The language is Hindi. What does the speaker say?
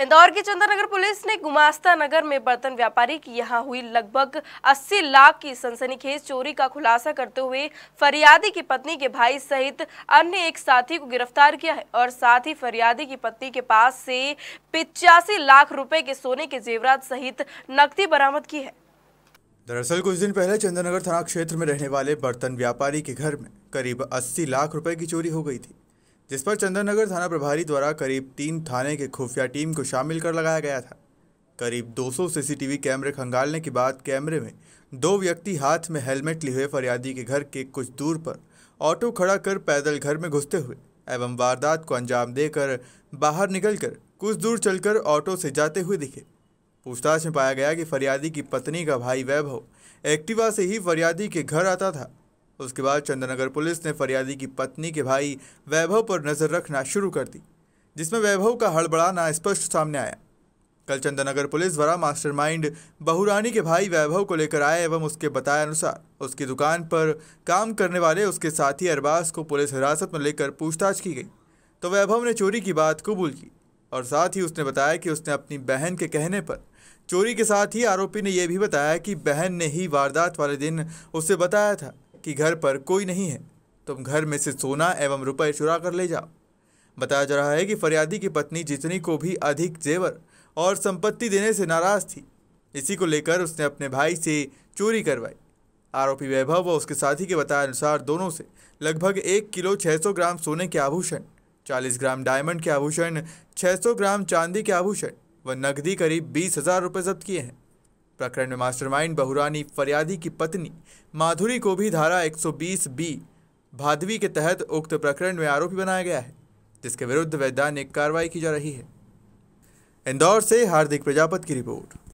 इंदौर की चंद्रनगर पुलिस ने गुमास्ता नगर में बर्तन व्यापारी की यहां हुई लगभग 80 लाख की सनसनीखेज चोरी का खुलासा करते हुए फरियादी की पत्नी के भाई सहित अन्य एक साथी को गिरफ्तार किया है और साथ ही फरियादी की पत्नी के पास से पिचासी लाख रुपए के सोने के जेवरात सहित नकदी बरामद की है दरअसल कुछ दिन पहले चंद्रनगर थाना क्षेत्र में रहने वाले बर्तन व्यापारी के घर में करीब अस्सी लाख रूपए की चोरी हो गयी थी जिस पर चंद्रनगर थाना प्रभारी द्वारा करीब तीन थाने के खुफिया टीम को शामिल कर लगाया गया था करीब 200 सीसीटीवी कैमरे खंगालने के बाद कैमरे में दो व्यक्ति हाथ में हेलमेट लिए हुए फरियादी के घर के कुछ दूर पर ऑटो खड़ा कर पैदल घर में घुसते हुए एवं वारदात को अंजाम देकर बाहर निकलकर कुछ दूर चलकर ऑटो से जाते हुए दिखे पूछताछ में पाया गया कि फरियादी की पत्नी का भाई वैभव एक्टिवा से ही फरियादी के घर आता था उसके बाद चंद्रनगर पुलिस ने फरियादी की पत्नी के भाई वैभव पर नज़र रखना शुरू कर दी जिसमें वैभव का हड़बड़ाना स्पष्ट सामने आया कल चंद्रनगर पुलिस द्वारा मास्टरमाइंड बहुरानी के भाई वैभव को लेकर आए एवं उसके बताए अनुसार उसकी दुकान पर काम करने वाले उसके साथी अरबाज को पुलिस हिरासत में लेकर पूछताछ की गई तो वैभव ने चोरी की बात कबूल की और साथ ही उसने बताया कि उसने अपनी बहन के कहने पर चोरी के साथ ही आरोपी ने यह भी बताया कि बहन ने ही वारदात वाले दिन उसे बताया था कि घर पर कोई नहीं है तुम घर में से सोना एवं रुपए चुरा कर ले जाओ बताया जा रहा है कि फरियादी की पत्नी जितनी को भी अधिक जेवर और संपत्ति देने से नाराज़ थी इसी को लेकर उसने अपने भाई से चोरी करवाई आरोपी वैभव व उसके साथी के बताए अनुसार दोनों से लगभग एक किलो 600 ग्राम सोने के आभूषण 40 ग्राम डायमंड के आभूषण 600 ग्राम चांदी के आभूषण व नकदी करीब बीस हज़ार रुपये जब्त किए हैं प्रकरण में मास्टरमाइंड बहुरानी फरियादी की पत्नी माधुरी को भी धारा 120 बी भादवी के तहत उक्त प्रकरण में आरोपी बनाया गया है जिसके विरुद्ध वैधानिक कार्रवाई की जा रही है इंदौर से हार्दिक प्रजापत की रिपोर्ट